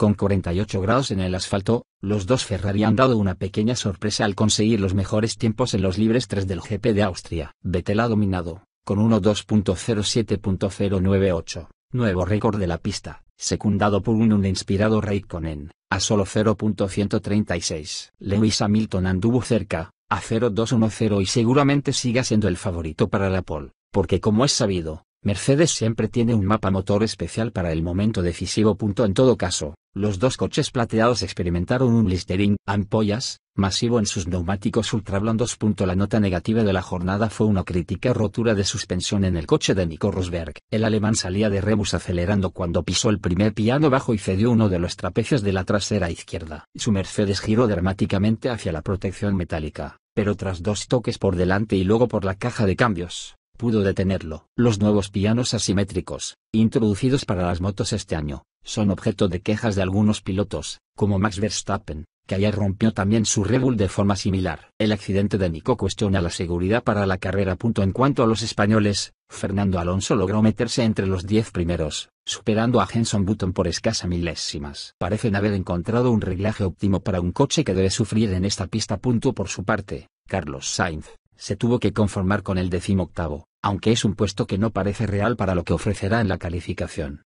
Con 48 grados en el asfalto, los dos Ferrari han dado una pequeña sorpresa al conseguir los mejores tiempos en los libres 3 del GP de Austria. Vettel ha dominado, con 1.2.07.098, nuevo récord de la pista, secundado por un, un inspirado Raikkonen, a solo 0.136. Lewis Hamilton anduvo cerca, a 0.210 y seguramente siga siendo el favorito para la pole, porque como es sabido, Mercedes siempre tiene un mapa motor especial para el momento decisivo. En todo caso, los dos coches plateados experimentaron un blistering, ampollas, masivo en sus neumáticos ultrablondos. La nota negativa de la jornada fue una crítica rotura de suspensión en el coche de Nico Rosberg. El alemán salía de rebus acelerando cuando pisó el primer piano bajo y cedió uno de los trapecios de la trasera izquierda. Su Mercedes giró dramáticamente hacia la protección metálica, pero tras dos toques por delante y luego por la caja de cambios, pudo detenerlo. Los nuevos pianos asimétricos, introducidos para las motos este año, son objeto de quejas de algunos pilotos, como Max Verstappen, que ayer rompió también su Red de forma similar. El accidente de Nico cuestiona la seguridad para la carrera. En cuanto a los españoles, Fernando Alonso logró meterse entre los 10 primeros, superando a Jenson Button por escasa milésimas. Parecen haber encontrado un reglaje óptimo para un coche que debe sufrir en esta pista. Por su parte, Carlos Sainz, se tuvo que conformar con el decimoctavo, aunque es un puesto que no parece real para lo que ofrecerá en la calificación.